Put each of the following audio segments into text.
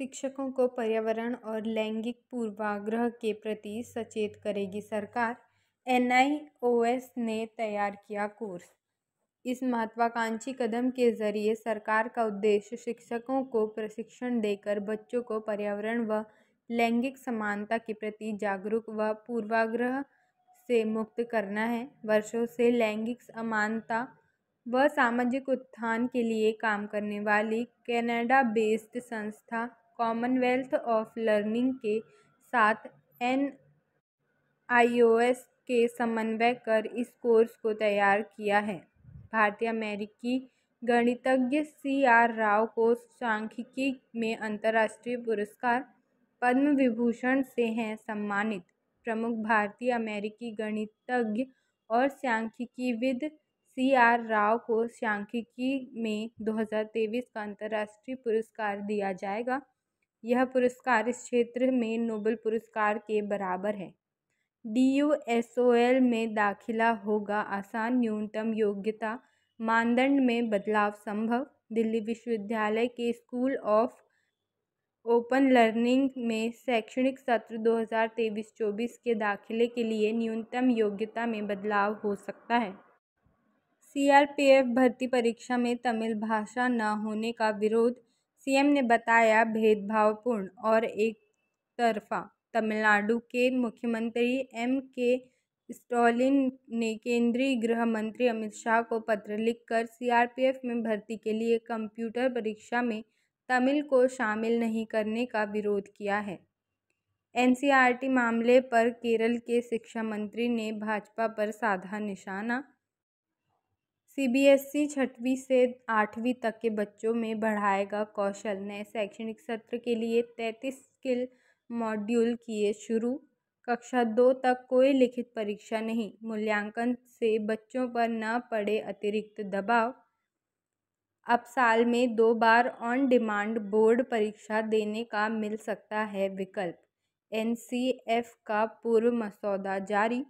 शिक्षकों को पर्यावरण और लैंगिक पूर्वाग्रह के प्रति सचेत करेगी सरकार एन ने तैयार किया कोर्स इस महत्वाकांक्षी कदम के जरिए सरकार का उद्देश्य शिक्षकों को प्रशिक्षण देकर बच्चों को पर्यावरण व लैंगिक समानता के प्रति जागरूक व पूर्वाग्रह से मुक्त करना है वर्षों से लैंगिक समानता व सामाजिक उत्थान के लिए काम करने वाली कनाडा बेस्ड संस्था कॉमनवेल्थ ऑफ लर्निंग के साथ एन आई ओ एस के समन्वय कर इस कोर्स को तैयार किया है भारतीय अमेरिकी गणितज्ञ सी आर राव को सांख्यिकी में अंतर्राष्ट्रीय पुरस्कार पद्म विभूषण से हैं सम्मानित प्रमुख भारतीय अमेरिकी गणितज्ञ और सांख्यिकीविद सी आर राव को सांख्यिकी में 2023 का अंतर्राष्ट्रीय पुरस्कार दिया जाएगा यह पुरस्कार इस क्षेत्र में नोबेल पुरस्कार के बराबर है D U S O L में दाखिला होगा आसान न्यूनतम योग्यता मानदंड में बदलाव संभव दिल्ली विश्वविद्यालय के स्कूल ऑफ ओपन लर्निंग में शैक्षणिक सत्र 2023-24 के दाखिले के लिए न्यूनतम योग्यता में बदलाव हो सकता है सी भर्ती परीक्षा में तमिल भाषा न होने का विरोध सीएम ने बताया भेदभावपूर्ण और एक तरफा तमिलनाडु के मुख्यमंत्री एम के स्टालिन ने केंद्रीय गृह मंत्री अमित शाह को पत्र लिखकर सीआरपीएफ में भर्ती के लिए कंप्यूटर परीक्षा में तमिल को शामिल नहीं करने का विरोध किया है एनसीईआरटी मामले पर केरल के शिक्षा मंत्री ने भाजपा पर साधा निशाना सी बी एस ई छठवीं से आठवीं तक के बच्चों में बढ़ाएगा कौशल नए शैक्षणिक सत्र के लिए तैंतीस स्किल मॉड्यूल किए शुरू कक्षा दो तक कोई लिखित परीक्षा नहीं मूल्यांकन से बच्चों पर न पड़े अतिरिक्त दबाव अब साल में दो बार ऑन डिमांड बोर्ड परीक्षा देने का मिल सकता है विकल्प एन का पूर्व मसौदा जारी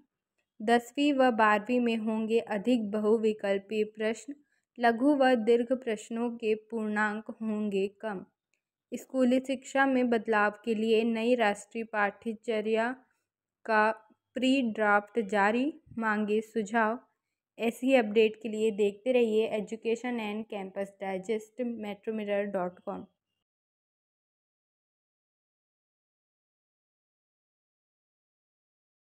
दसवीं व बारहवीं में होंगे अधिक बहुविकल्पीय प्रश्न लघु व दीर्घ प्रश्नों के पूर्णांक होंगे कम स्कूली शिक्षा में बदलाव के लिए नई राष्ट्रीय पाठ्यचर्या का प्री ड्राफ्ट जारी मांगे सुझाव ऐसी अपडेट के लिए देखते रहिए education and campus digest Metro Mirror dot com